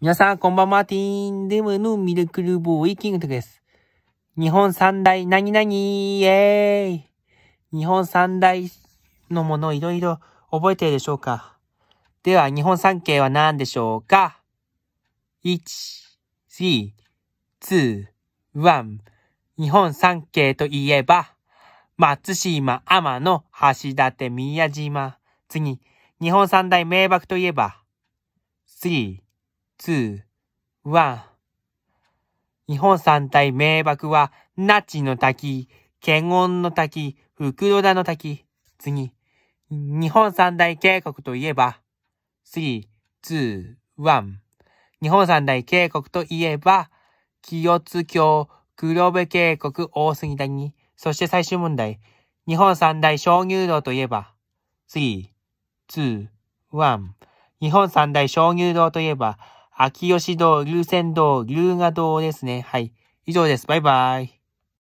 皆さん、こんばんは、ティーンデムのミルクルボーイキングトです。日本三大何々、イエーイ日本三大のものいろいろ覚えてるでしょうかでは、日本三景は何でしょうか ?1、3、2、1。日本三景といえば、松島、天野、橋立、宮島。次、日本三大名瀑といえば、3、ツー、ワン。日本三大名瀑は、那智の滝、剣音の滝、袋田の滝。次。日本三大渓谷といえば、ーワン。日本三大渓谷といえば、清津峡、黒部渓谷、大杉谷。そして最終問題。日本三大鍾乳洞といえば、ーワン。日本三大鍾乳洞といえば、秋吉堂、龍泉堂、龍河堂ですね。はい。以上です。バイバイ。